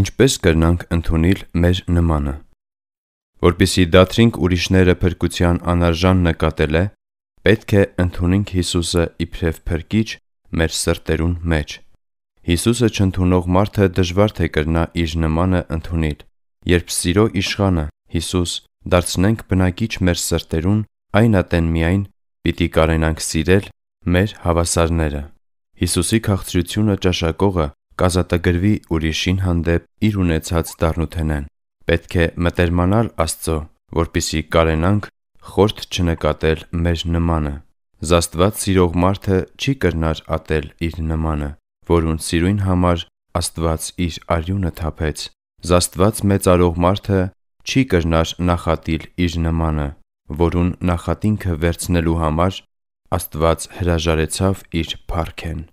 Ինչպես կրնանք ընդունել մեր նմանը։ Որպիսի դաթրինք ուրիշները փրկության անարժան նկատել է, պետք է ընդունենք Հիսուսը իբրև փրկիչ մեր սրտերուն մեջ։ Հիսուսը չընդունող մարդը դժվար թե կրնա իր նմանը ընդունել։ Երբ սիրո իշխանը Հիսուս դարձնենք բնակիչ մեր սրտերուն, այն ատեն միայն պիտի կարենանք սիրել մեր հավասարները։ Հիսուսի քաղցրությունը ճաշակողը կազատագրվի ուրիշին հանդեպ իր ունեցած դառնութենեն։ Պետք է մտերմանալ Աստծո, որպիսի կարենանք խորտ չնկատել մեր նմանը։ Զաստված սիրող մարդը չի կրնար ատել իր նմանը, որուն սիրույն համար Աստված իր արյունը թափեց։ Զաստված մեծարող մարդը չի կրնար նախատիլ իր նմանը, որուն նախատինքը վերցնելու համար Աստված հրաժարեցավ իր փառքեն։